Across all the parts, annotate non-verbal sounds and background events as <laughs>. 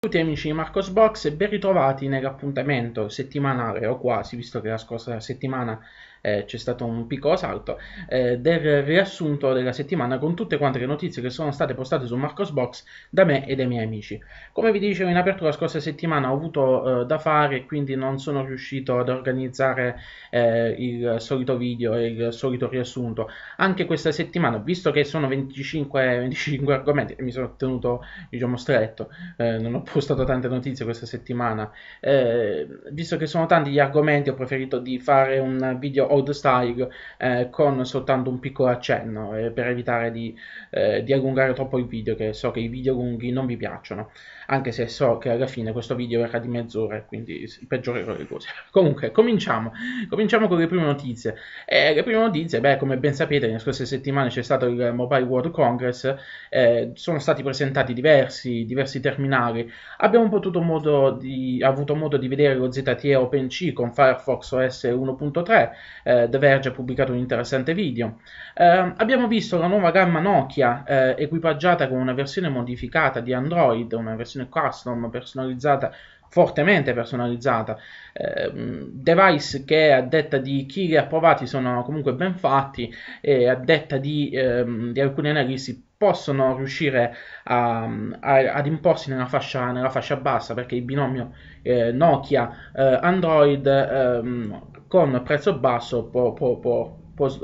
Saluti amici di Marcos Box e ben ritrovati nell'appuntamento settimanale o quasi, visto che la scorsa settimana eh, c'è stato un piccolo salto eh, del riassunto della settimana con tutte quante le notizie che sono state postate su Marcosbox da me e dai miei amici. Come vi dicevo in apertura la scorsa settimana ho avuto eh, da fare quindi non sono riuscito ad organizzare eh, il solito video e il solito riassunto. Anche questa settimana, visto che sono 25, 25 argomenti mi sono tenuto diciamo stretto, eh, non ho postato tante notizie questa settimana, eh, visto che sono tanti gli argomenti ho preferito di fare un video Old Style eh, con soltanto un piccolo accenno eh, per evitare di, eh, di, allungare troppo il video che so che i video lunghi non vi piacciono anche se so che alla fine questo video era di mezz'ora e quindi peggiorerò le cose <laughs> comunque cominciamo cominciamo con le prime notizie eh, le prime notizie beh come ben sapete nelle scorse settimane c'è stato il Mobile World Congress eh, sono stati presentati diversi, diversi terminali abbiamo potuto modo di, avuto modo di vedere lo ZTE OpenC con Firefox OS 1.3 eh, The Verge ha pubblicato un interessante video. Eh, abbiamo visto la nuova gamma Nokia eh, equipaggiata con una versione modificata di Android, una versione custom personalizzata fortemente personalizzata. Eh, device che a detta di chi li ha provati sono comunque ben fatti e a detta di, ehm, di alcuni analisti possono riuscire a, a, ad imporsi nella fascia, nella fascia, bassa perché il binomio eh, Nokia eh, Android ehm, con prezzo basso può, può, può,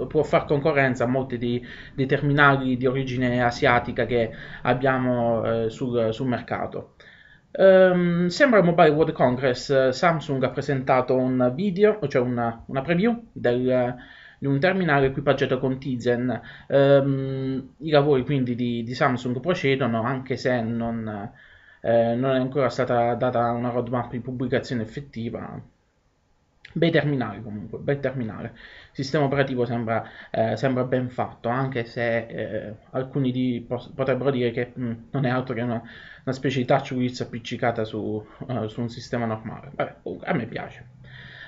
può far concorrenza a molti di, di, terminali di origine asiatica che abbiamo eh, sul, sul, mercato. Um, sembra Mobile World Congress, Samsung ha presentato un video, cioè una, una preview del, di un terminale equipaggiato con Tizen. Um, I lavori quindi di, di, Samsung procedono anche se non, eh, non è ancora stata data una roadmap di pubblicazione effettiva, bei terminali comunque, bei terminale. Il sistema operativo sembra, eh, sembra ben fatto, anche se eh, alcuni di, potrebbero dire che mh, mm, non è altro che una, una specie di touch width appiccicata su, uh, su, un sistema normale. Vabbè, comunque, a me piace.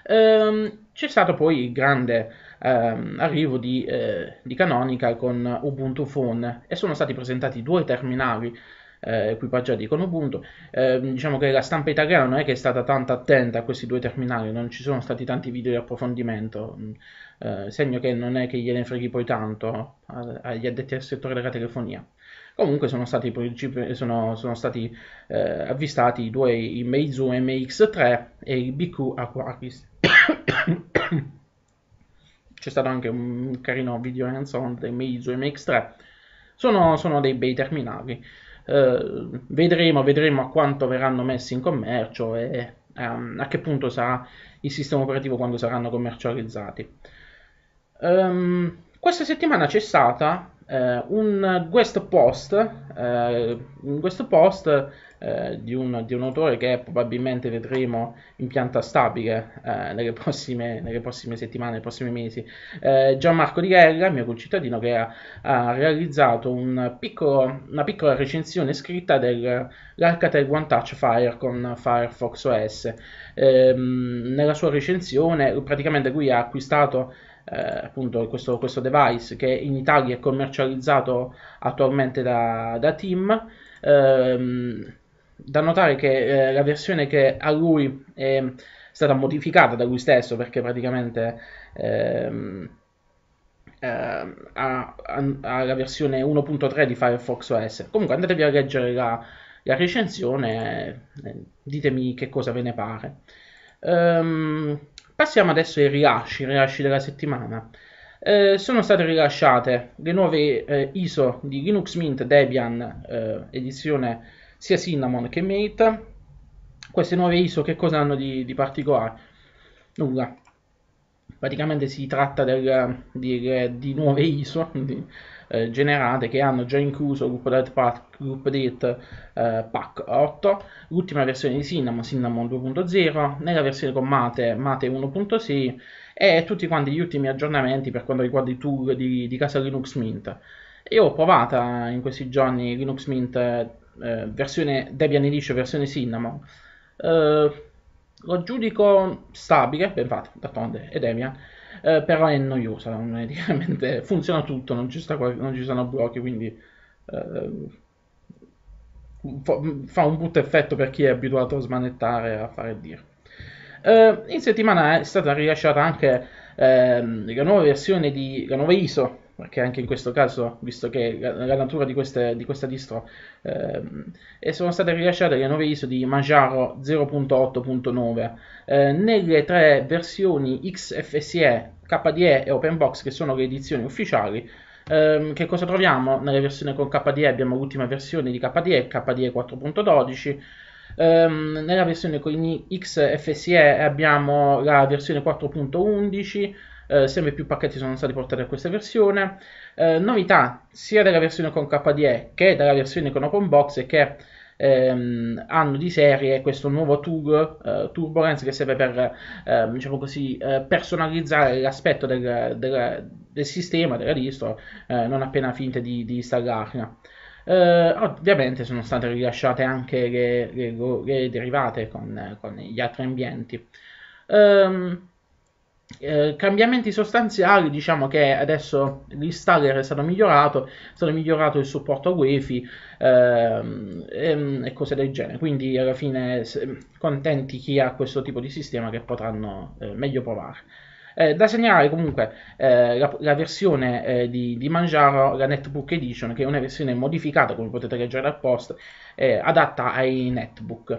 Um, c'è stato poi il grande um, arrivo di, eh, di Canonical con Ubuntu Phone e sono stati presentati due terminali eh, equipaggiati con Ubuntu. Eh, diciamo che la stampa italiana non è che è stata tanto attenta a questi due terminali, non ci sono stati tanti video di approfondimento, mm, eh, segno che non è che gliene freghi poi tanto eh, agli addetti al settore della telefonia. Comunque sono stati, eh, sono, sono stati eh, avvistati i due i Meizu MX3 e il BQ Aquaris. <coughs> C'è stato anche un carino video hands-on dei Meizu MX3. Sono, sono dei bei terminali. Eh, vedremo, vedremo a quanto verranno messi in commercio e um, a che punto sarà il sistema operativo quando saranno commercializzati. Um, questa settimana c'è stata eh, un guest post, eh, un guest post eh, di, un, di, un, autore che probabilmente vedremo in pianta stabile eh, nelle, prossime, nelle, prossime, settimane, nei prossimi mesi. Eh, Gianmarco Di Guerra, mio concittadino, che ha, ha realizzato un piccolo, una piccola recensione scritta dell'Alcatel One Touch Fire con Firefox OS. Ehm, nella sua recensione, praticamente lui ha acquistato eh, appunto questo, questo, device che in Italia è commercializzato attualmente da, da Team. Ehm, da notare che eh, la versione che a lui è stata modificata da lui stesso perché praticamente ehm, eh, ha, ha, la versione 1.3 di Firefox OS. Comunque andatevi a leggere la, la recensione e eh, ditemi che cosa ve ne pare. Ehm, passiamo adesso ai rilasci, rilasci della settimana. Eh, sono state rilasciate le nuove eh, ISO di Linux Mint Debian eh, edizione sia Cinnamon che Mate. Queste nuove ISO che cosa hanno di, di particolare? Nulla. Praticamente si tratta del, di, di, nuove ISO <laughs> di, eh, generate che hanno già incluso GroupDate Pack, GroupDate, eh, pack 8, l'ultima versione di Cinnamon, Cinnamon 2.0, nella versione con Mate, Mate 1.6 e tutti quanti gli ultimi aggiornamenti per quanto riguarda i tool di, di casa Linux Mint. Io ho provato in questi giorni Linux Mint eh, versione Debian Edition, versione Cinnamon, eh, lo giudico stabile, beh, infatti, d'altronde è Debian, eh, però è noiosa, non è <laughs> chiaramente, funziona tutto, non ci, sta, non ci sono blocchi, quindi eh, fa un brutto effetto per chi è abituato a smanettare, a fare dire. Eh, in settimana è stata rilasciata anche ehm, la nuova versione di, la nuova ISO perché anche in questo caso, visto che la, la natura di, queste, di, questa distro, ehm, e sono state rilasciate le nuove ISO di Manjaro 0.8.9. Eh, nelle tre versioni XFSE, KDE e OpenBox, che sono le edizioni ufficiali, ehm, che cosa troviamo? Nella versione con KDE abbiamo l'ultima versione di KDE, KDE 4.12. Um, nella versione con XFSE abbiamo la versione 4.11, eh, sempre più pacchetti sono stati portati a questa versione, eh, novità sia della versione con KDE che della versione con OpenBox che ehm, hanno di serie questo nuovo tool eh, Turbulence che serve per ehm, diciamo così, eh, personalizzare l'aspetto del, del, del, sistema, della distro, eh, non appena finite di, di installarla. Uh, ovviamente sono state rilasciate anche le, le, le derivate con, con, gli altri ambienti. Um, eh, cambiamenti sostanziali, diciamo che adesso l'installer è stato migliorato, è stato migliorato il supporto a ehm, e, ehm, e, cose del genere. Quindi alla fine contenti chi ha questo tipo di sistema che potranno eh, meglio provare. Eh, da segnalare comunque eh, la, la, versione eh, di, di, Mangiaro, la Netbook Edition, che è una versione modificata, come potete leggere dal post, adatta ai netbook.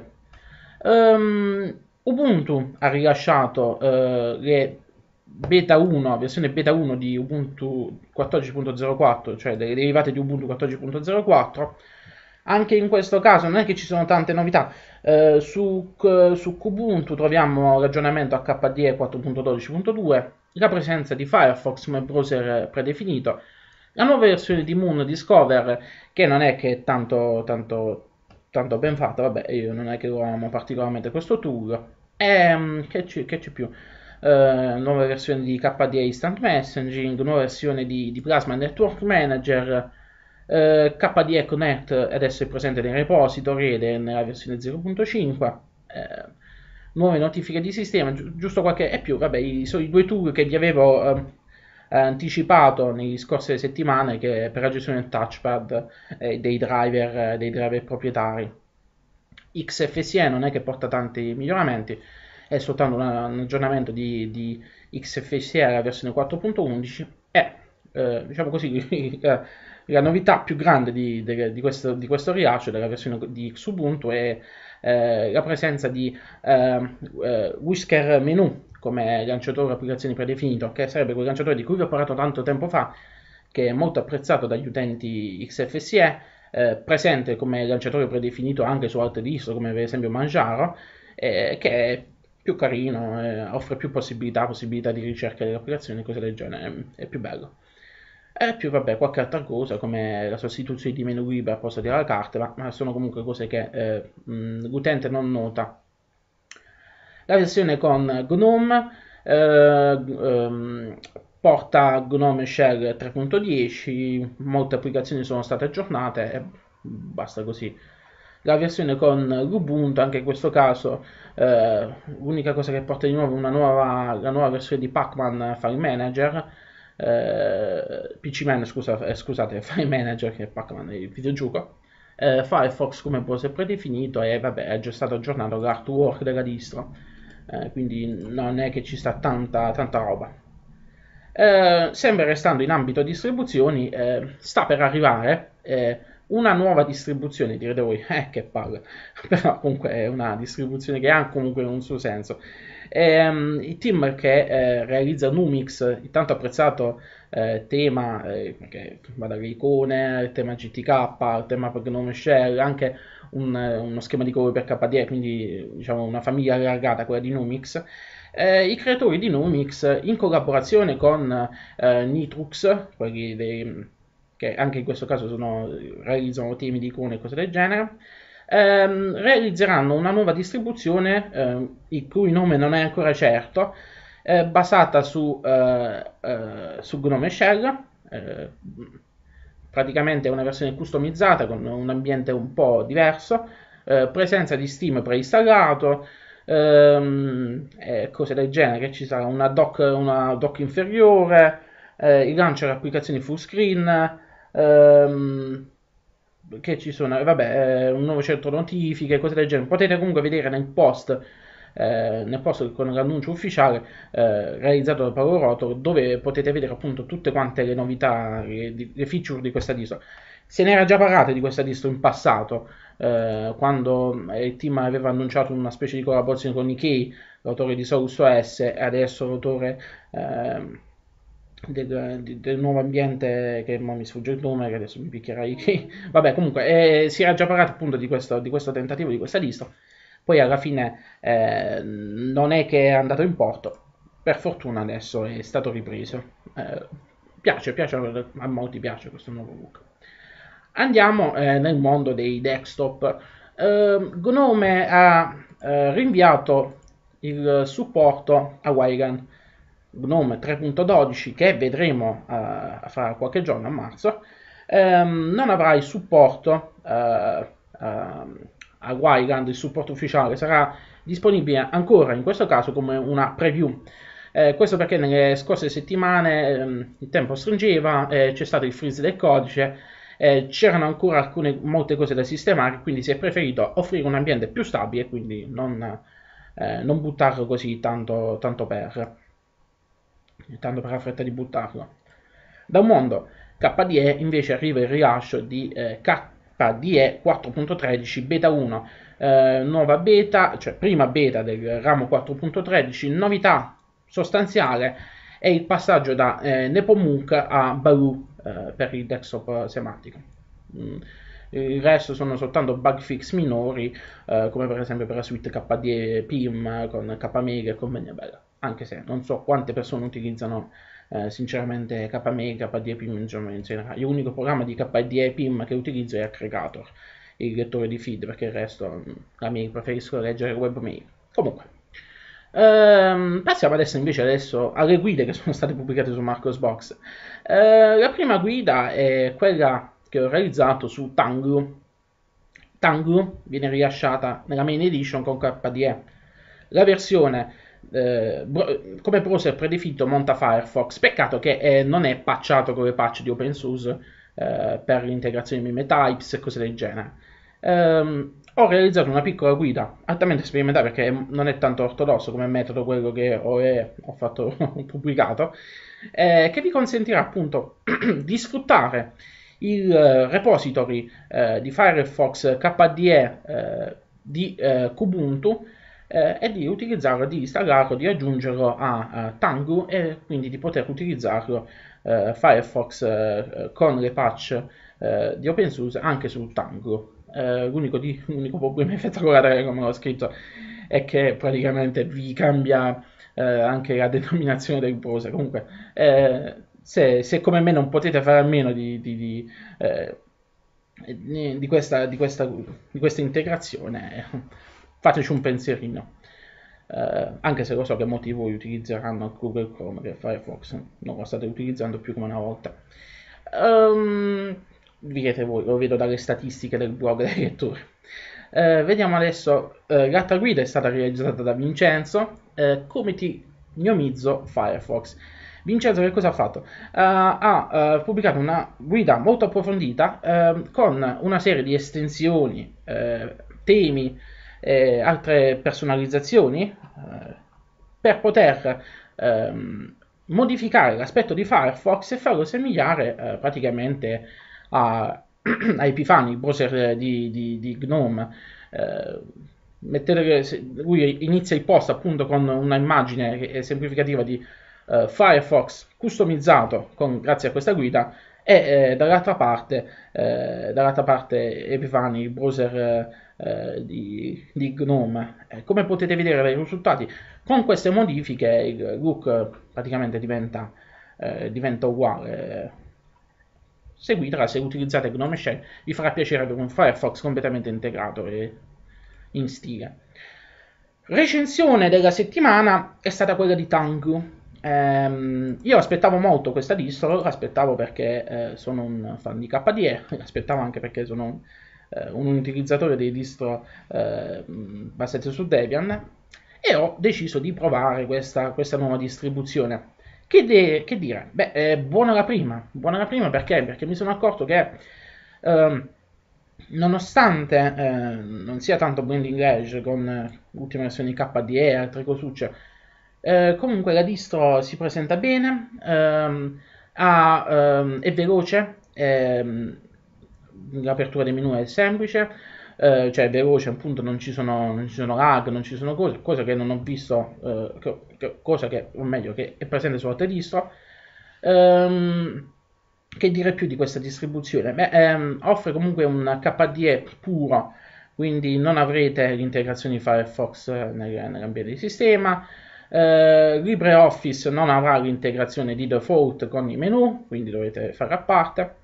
Um, Ubuntu ha rilasciato eh, le beta 1, versione beta 1 di Ubuntu 14.04, cioè delle derivate di Ubuntu 14.04. Anche in questo caso non è che ci sono tante novità, eh, su, su Kubuntu troviamo l'aggiornamento HDE 4.12.2, la presenza di Firefox come browser predefinito, la nuova versione di Moon Discover, che non è che è tanto, tanto, tanto ben fatta, vabbè, io non è che lo amo particolarmente questo tool, e, ehm, che, c'è, che c'è più? Uh, ehm, nuova versione di KDA Instant Messaging, nuova versione di, di Plasma Network Manager, uh, ehm, KDA Connect adesso è presente nei repository ed è nella versione 0.5, uh, nuove notifiche di sistema, gi- giusto qualche e più, vabbè, i, so, i due tool che vi avevo anticipato nelle scorse settimane che per la gestione del touchpad eh, dei driver, eh, dei driver proprietari. XFSE non è che porta tanti miglioramenti, è soltanto un aggiornamento di, di XFSE alla versione 4.11 e eh, diciamo così <laughs> la novità più grande di, di, di questo, di questo rilascio della versione di Xubuntu è eh, la presenza di eh, eh, Whisker Menu come lanciatore applicazioni predefinito, che sarebbe quel lanciatore di cui vi ho parlato tanto tempo fa, che è molto apprezzato dagli utenti XFSE eh, presente come lanciatore predefinito anche su altre liste, come per esempio Manjaro, eh, che è più carino, eh, offre più possibilità, possibilità di ricerca delle applicazioni, cose del genere, è più bello. E più, vabbè, qualche altra cosa come la sostituzione di menu libero al posto della carta, ma, sono comunque cose che eh, l'utente non nota. La versione con GNOME eh, ehm, porta Gnome Shell 3.10, molte applicazioni sono state aggiornate e basta così. La versione con Ubuntu, anche in questo caso, eh, l'unica cosa che porta di nuovo è una nuova, la nuova versione di Pacman File Manager, eh, PC Man, scusa, eh, scusate, <laughs> File Manager che è pac il videogioco. Eh, Firefox come può browser predefinito e vabbè è già stato aggiornato l'artwork della distro eh, quindi non è che ci sta tanta, tanta roba eh, sempre restando in ambito distribuzioni, eh, sta per arrivare eh, una nuova distribuzione, direte voi, <laughs> eh che palle, <laughs> però comunque è una distribuzione che ha comunque un suo senso. Ehm, il team che eh, realizza Numix, il tanto apprezzato eh, tema, che va dalle icone, il tema GTK, il tema per Gnome Shell, anche un, uno schema di cover per KDE, quindi diciamo una famiglia allargata, quella di Numix, eh, i creatori di Numix in collaborazione con eh, Nitrux, quelli dei, che anche in questo caso sono, realizzano temi di icone e cose del genere, ehm, realizzeranno una nuova distribuzione eh, il cui nome non è ancora certo, eh, basata su, eh, eh, su Gnome Shell praticamente è una versione customizzata con un ambiente un po' diverso, eh, presenza di Steam preinstallato, ehm, eh, cose del genere. Ci sarà una dock, una dock inferiore, eh, il launcher applicazioni full screen, ehm, che ci sono, vabbè, eh, un nuovo centro notifiche, cose del genere. Potete comunque vedere nel post eh, nel post con l'annuncio ufficiale eh, realizzato da Paolo Rotor dove potete vedere appunto tutte quante le novità, le, le feature di questa disola se ne era già parlato di questa distro in passato, eh, quando eh, il team aveva annunciato una specie di collaborazione con Nikkei, l'autore di Solus OS, e adesso l'autore eh, del, del, nuovo ambiente che mi sfugge il nome, che adesso mi picchierà Nikkei. <laughs> Vabbè, comunque, eh, si era già parlato appunto di questo, di questo tentativo, di questa distro. Poi alla fine ehm, non è che è andato in porto, per fortuna adesso è stato ripreso. Eh, piace, piace, a molti piace questo nuovo look. Andiamo eh, nel mondo dei desktop. Eh, Gnome ha eh, rinviato il supporto a Wigan Gnome 3.12 che vedremo eh, fra qualche giorno a marzo. Ehm, non avrà il supporto eh, ehm, a Wigan, il supporto ufficiale sarà disponibile ancora in questo caso come una preview. Eh, questo perché nelle scorse settimane ehm, il tempo stringeva, eh, c'è stato il freeze del codice eh, c'erano ancora alcune, molte cose da sistemare, quindi si è preferito offrire un ambiente più stabile e quindi non, eh, non, buttarlo così tanto, tanto per tanto per la fretta di buttarlo. Da un mondo KDE invece arriva il rilascio di eh, KDE 4.13 beta 1, eh, nuova beta, cioè prima beta del ramo 4.13, novità sostanziale è il passaggio da eh, Nepomuk a Baloo eh, per il desktop semantico. Mm. Il resto sono soltanto bug fix minori, eh, come per esempio per la suite KDE PIM con KMega e con bella. Anche se non so quante persone utilizzano eh, sinceramente KMega, KDE PIM in generale. L'unico programma di KDE PIM che utilizzo è Aggregator, il lettore di feed, perché il resto mm, la mail preferisco leggere webmail. Comunque. Ehm, passiamo adesso invece adesso alle guide che sono state pubblicate su Marcosbox. Ehm, la prima guida è quella che ho realizzato su Tanglu. Tanglu viene rilasciata nella main edition con KDE. La versione eh, bro- come browser predefitto monta Firefox, peccato che eh, non è patchato con le patch di open source eh, per l'integrazione di MetaTypes e cose del genere. Ehm, ho realizzato una piccola guida altamente sperimentale perché non è tanto ortodosso come metodo quello che ho, eh, ho fatto, <laughs> pubblicato, eh, che vi consentirà appunto <clears throat> di sfruttare il eh, repository eh, di Firefox KDE eh, di eh, Kubuntu e di utilizzarlo, di installarlo, di aggiungerlo a, a Tangu e quindi di poter utilizzarlo Firefox con le patch di open source anche su Tango eh, l'unico, di, l'unico, problema effettuale, come l'ho scritto, è che praticamente vi cambia eh, anche la denominazione del browser. Comunque, eh, se, se, come me non potete fare a meno di, di, di, eh, di questa, questa, questa, integrazione, eh, fateci un pensierino. Eh, anche se lo so che molti di voi utilizzeranno Google Chrome che Firefox non lo state utilizzando più come una volta. Um, direte voi, lo vedo dalle statistiche del blog dei lettori. Eh, vediamo adesso, eh, Gatta Guida è stata realizzata da Vincenzo, eh, come ti gnomizzo Firefox. Vincenzo che cosa ha fatto? Uh, ha uh, pubblicato una guida molto approfondita uh, con una serie di estensioni, eh, temi, altre personalizzazioni per poter ehm, modificare l'aspetto di Firefox e farlo somigliare praticamente a, a <clears throat> Epifani, il browser eh, di, di, di Gnome. Eh, mettete, lui inizia il post appunto con una immagine semplificativa di eh, Firefox customizzato con, grazie a questa guida e eh, dall'altra, parte, eh, dall'altra parte Epifani, il browser eh, di, di, Gnome. come potete vedere dai risultati, con queste modifiche il look praticamente diventa, diventa uguale seguitela se utilizzate Gnome Shell, vi farà piacere avere un Firefox completamente integrato e in stile. Recensione della settimana è stata quella di Tangu. Ehm, io aspettavo molto questa distro, l'aspettavo perché eh, sono un fan di KDE, <laughs> l'aspettavo anche perché sono un, eh, un utilizzatore dei distro eh, basate su Debian e ho deciso di provare questa, questa nuova distribuzione che, de- che dire? Beh, eh, buona la prima. Buona la prima perché? Perché mi sono accorto che... Ehm, nonostante eh, non sia tanto Blending Edge con eh, l'ultima versione KDE e altre cosucce, eh, comunque la distro si presenta bene, ehm, ha, ehm, è veloce, ehm, l'apertura dei menu è semplice, eh, cioè The Voce appunto non ci sono, non ci sono lag, non ci sono cose, cosa che non ho visto, eh, che, che, cosa che, o meglio, che è presente su altre distro. Ehm, che dire più di questa distribuzione? Beh, ehm, offre comunque un KDE puro, quindi non avrete l'integrazione di Firefox nel, nell'ambiente di sistema. Eh, LibreOffice non avrà l'integrazione di default con i menu, quindi dovete fare a parte.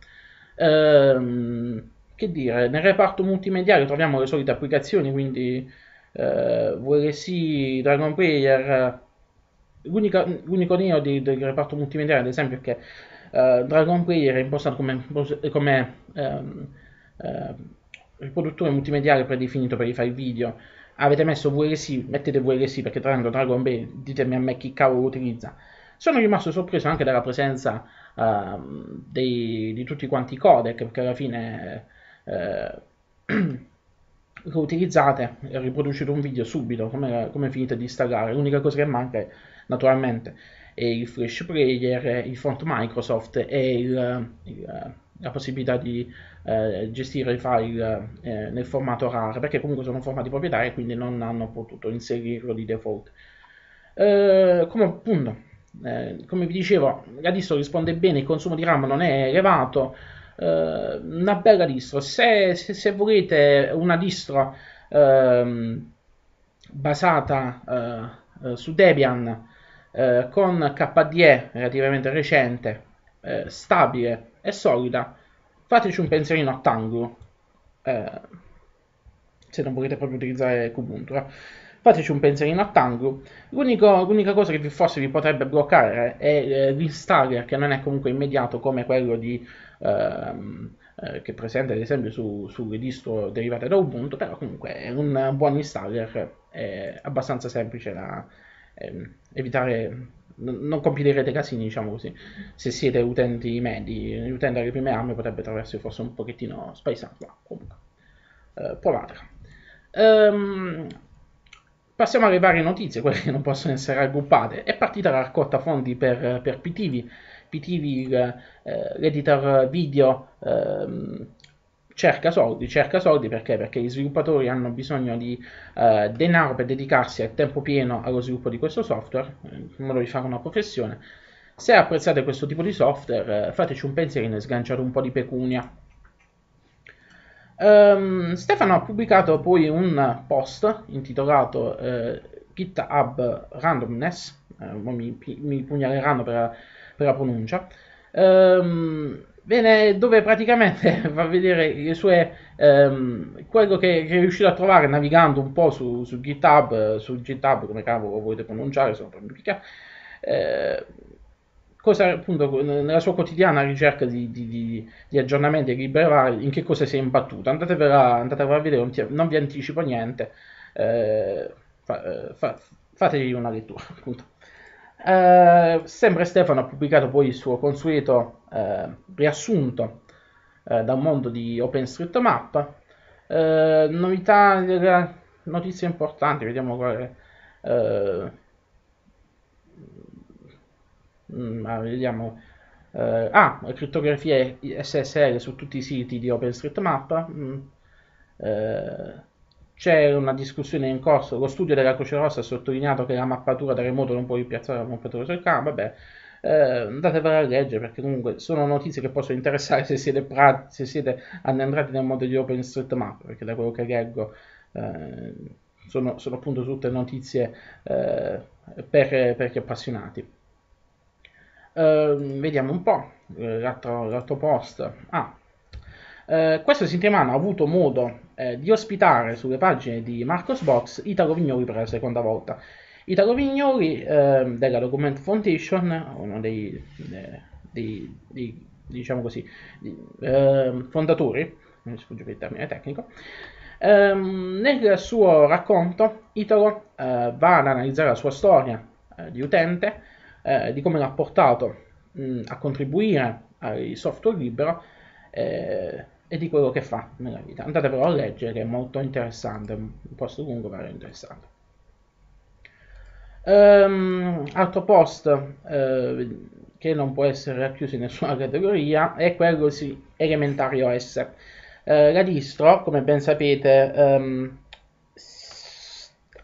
Ehm, che dire, nel reparto multimediale troviamo le solite applicazioni, quindi eh, VLC, Dragon Player. L'unica, l'unico nero di, del reparto multimediale, ad esempio, è che eh, Dragon Player è impostato come, come ehm, eh, riproduttore multimediale predefinito per i file video. Avete messo VLC, mettete VLC perché tra l'altro Dragon Player, ditemi a me chi cavolo lo utilizza. Sono rimasto sorpreso anche dalla presenza eh, dei, di tutti quanti i codec, perché alla fine eh, <clears throat> lo utilizzate e riproducete un video subito come, come finite di installare. L'unica cosa che manca è naturalmente è il flash player, il font Microsoft e il, il, la possibilità di eh, gestire i file eh, nel formato RAR perché comunque sono formati proprietari e quindi non hanno potuto inserirlo di default. Eh, come appunto, eh, come vi dicevo, la distro risponde bene, il consumo di RAM non è elevato eh, una bella distro. Se, se, se volete una distro ehm, eh, basata eh, su Debian eh, con KDE relativamente recente, eh, stabile e solida, fateci un pensierino a Tango. se non volete proprio utilizzare Kubuntu, fateci un pensierino a Tango. l'unica cosa che forse vi potrebbe bloccare è l'installer che non è comunque immediato come quello di ehm, eh, che è presente ad esempio su, sulle distro derivate da Ubuntu, però comunque è un buon installer, è abbastanza semplice da ehm, evitare, non compilerete casini diciamo così, se siete utenti medi, l'utente alle prime armi potrebbe trovarsi forse un pochettino spaesato, ma comunque eh, provatela. Ehm, passiamo alle varie notizie, quelle che non possono essere raggruppate. È partita la raccolta fondi per, per PTV PTV, eh, l'editor video ehm, cerca soldi, cerca soldi perché? Perché gli sviluppatori hanno bisogno di eh, denaro per dedicarsi a tempo pieno allo sviluppo di questo software, eh, in modo di fare una professione. Se apprezzate questo tipo di software, eh, fateci un pensierino e sganciate un po' di pecunia. Um, Stefano ha pubblicato poi un post intitolato eh, GitHub Randomness, mi, mi pugnaleranno per per la pronuncia, ehm, bene, dove praticamente <laughs> fa vedere le sue, ehm, quello che, che, è riuscito a trovare navigando un po' su, su GitHub, su GitHub come cavolo volete pronunciare, sono mica, eh, cosa appunto nella sua quotidiana ricerca di, di, di, di aggiornamenti e libere vari, in che cosa si è imbattuta. Andatevela, andatevela a vedere, non, non vi anticipo niente, eh, fa, fa, fategli una lettura appunto. Eh, sempre Stefano ha pubblicato poi il suo consueto eh, riassunto eh, da un mondo di OpenStreetMap. Eh, novità, eh, notizie importanti, vediamo quale... Eh, mm, vediamo... ah, crittografia SSL su tutti i siti di OpenStreetMap. Mm, c'è una discussione in corso, lo studio della Croce Rossa ha sottolineato che la mappatura da remoto non può ripiazzare la mappatura sul campo, vabbè, eh, andatevela a leggere perché comunque sono notizie che possono interessare se siete, pra- se siete addentrati nel mondo di OpenStreetMap, perché da quello che leggo eh, sono, sono, appunto tutte notizie eh, per, per, gli appassionati. Eh, vediamo un po' eh, l'altro, l'altro post. Ah, eh, questo settimana ho avuto modo eh, di ospitare sulle pagine di Marcos Box Italo Vignoli per la seconda volta. Italo Vignoli eh, della Document Foundation, uno dei, dei, dei diciamo così, eh, fondatori, mi sfugge il termine tecnico, ehm, nel suo racconto Italo eh, va ad analizzare la sua storia eh, di utente, eh, di come l'ha portato mh, a contribuire al software libero, eh, e di quello che fa nella vita. Andatevelo a leggere, è molto interessante, un post lungo ma era interessante. Um, altro post uh, che non può essere racchiuso in nessuna categoria è quello di Elementary OS. Uh, eh, la distro, come ben sapete, um,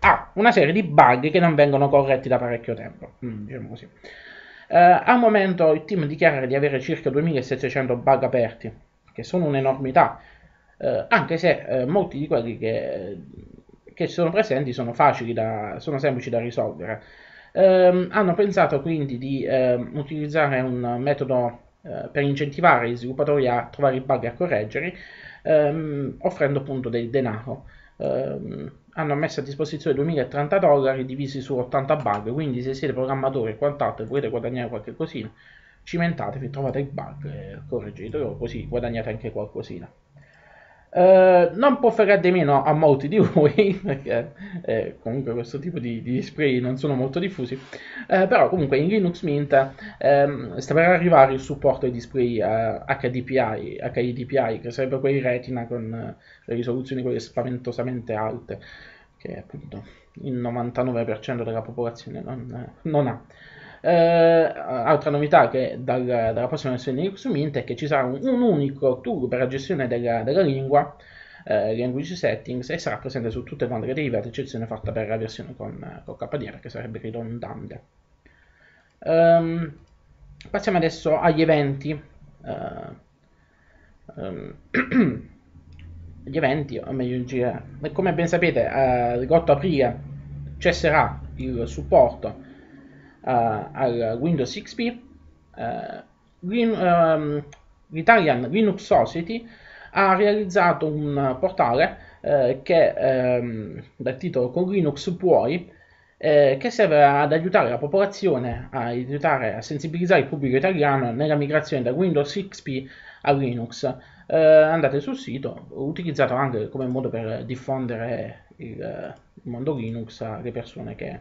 ha una serie di bug che non vengono corretti da parecchio tempo, mm, diciamo così. Uh, al momento il team dichiara di avere circa 2700 bug aperti, che sono un'enormità, eh, anche se eh, molti di quelli che, che, sono presenti sono facili, da, sono semplici da risolvere. Ehm, hanno pensato quindi di ehm, utilizzare un metodo eh, per incentivare gli sviluppatori a trovare i bug e a correggerli, ehm, offrendo appunto del denaro. Ehm, hanno messo a disposizione 2030 dollari divisi su 80 bug, quindi se siete programmatori e quant'altro e volete guadagnare qualche cosina, cimentatevi, trovate il bug e eh, correggetelo, così guadagnate anche qualcosina. Eh, non può fare di meno a molti di voi <laughs> perché eh, comunque questo tipo di, di, spray non sono molto diffusi eh, però comunque in Linux Mint ehm, sta per arrivare il supporto ai display HDPI, HDPI che sarebbe quei retina con eh, le risoluzioni quelle spaventosamente alte che appunto il 99% della popolazione non, eh, non ha eh, altra novità che dal, dalla prossima versione di Linux Mint è che ci sarà un, un unico tool per la gestione della, della lingua, eh, language settings, e sarà presente su tutte quante le ad eccezione fatta per la versione con, con KDR che sarebbe ridondante. Um, passiamo adesso agli eventi. Uh, um, <clears throat> gli eventi, o meglio in giro, come ben sapete, eh, l'8 aprile cesserà il supporto eh, al Windows XP, Lin, eh, um, ehm, l'Italian Linux Society ha realizzato un portale eh, che ehm, dal titolo Con Linux puoi, eh, che serve ad aiutare la popolazione, a aiutare a sensibilizzare il pubblico italiano nella migrazione da Windows XP a Linux. Eh, andate sul sito, utilizzato anche come modo per diffondere il, il mondo Linux alle persone che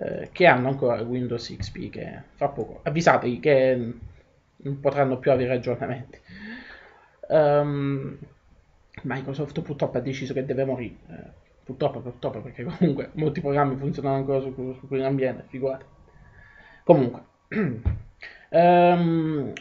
eh, che hanno ancora Windows XP che fra poco avvisatevi che non potranno più avere aggiornamenti. Um, Microsoft purtroppo ha deciso che deve morire. Eh, purtroppo, purtroppo, perché comunque molti programmi funzionano ancora su, su quell'ambiente, figurate. Comunque, um, <clears throat>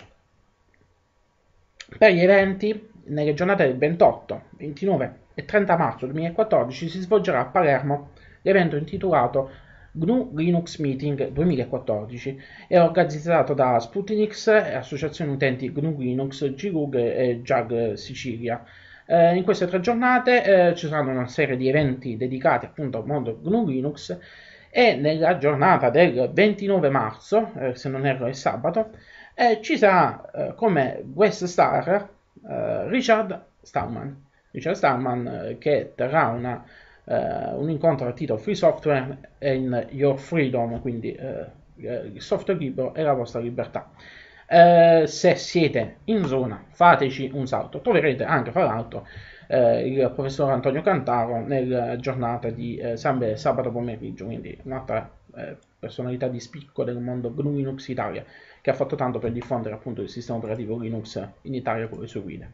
per gli eventi, nelle giornate del 28, 29 e 30 marzo 2014 si svolgerà a Palermo l'evento intitolato GNU Linux Meeting 2014. è organizzato da Sputniks, associazione utenti GNU Linux, GLUG e JAG Sicilia. Eh, in queste tre giornate eh, ci saranno una serie di eventi dedicati appunto al mondo GNU Linux e nella giornata del 29 marzo, eh, se non erro è sabato, eh, ci sarà eh, come guest star eh, Richard Stallman. Richard Stallman che terrà una eh, un incontro a titolo Free Software and Your Freedom, quindi eh, eh il software libero e la vostra libertà. Eh, se siete in zona fateci un salto, troverete anche fra l'altro eh, il professor Antonio Cantaro nella giornata di eh, Sambe, sabato pomeriggio, quindi un'altra personalità di spicco del mondo GNU Linux Italia che ha fatto tanto per diffondere appunto il sistema operativo Linux in Italia con le sue guide.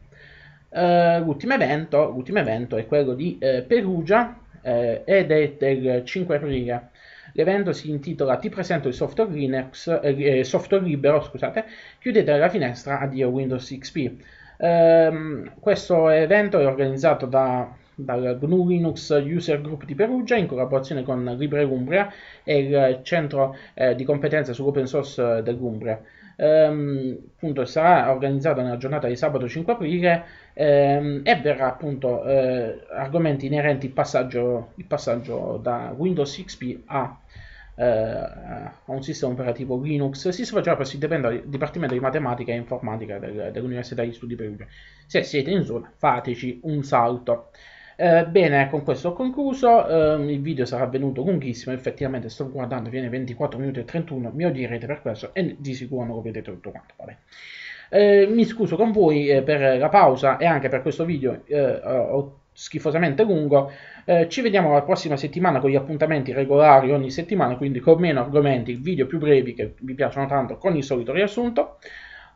Uh, l'ultimo, evento, l'ultimo, evento, è quello di eh, Perugia, eh, ed è del 5 aprile. L'evento si intitola Ti presento il software, Linux, eh, eh software libero, scusate, chiudete la finestra, addio Windows XP. Eh, questo evento è organizzato da, dal GNU Linux User Group di Perugia in collaborazione con Libre Umbria e il centro eh, di competenza sull'open source eh, dell'Umbria ehm, appunto sarà organizzato nella giornata di sabato 5 aprile ehm, e verrà appunto eh, argomenti inerenti al passaggio, il passaggio da Windows XP a eh, a un sistema operativo Linux si svolgerà presso il Dipartimento di Matematica e Informatica del, dell'Università di Studi Perugia. Se siete in zona, fateci un salto. Eh, bene, con questo ho concluso, eh, il video sarà venuto lunghissimo, effettivamente sto guardando, viene 24 minuti e 31, mi odierete per questo e di sicuro non lo vedete tutto quanto, vabbè. Eh, mi scuso con voi eh, per la pausa e anche per questo video eh, schifosamente lungo, ci vediamo la prossima settimana con gli appuntamenti regolari ogni settimana, quindi con meno argomenti, video più brevi che vi piacciono tanto con il solito riassunto.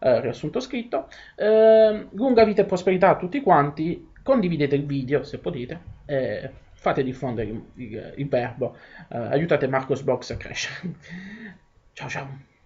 riassunto scritto, ehm, lunga vita e prosperità a tutti quanti condividete il video se potete e fate diffondere il, il, il verbo, eh, aiutate Marcos Box a crescere. <laughs> ciao ciao!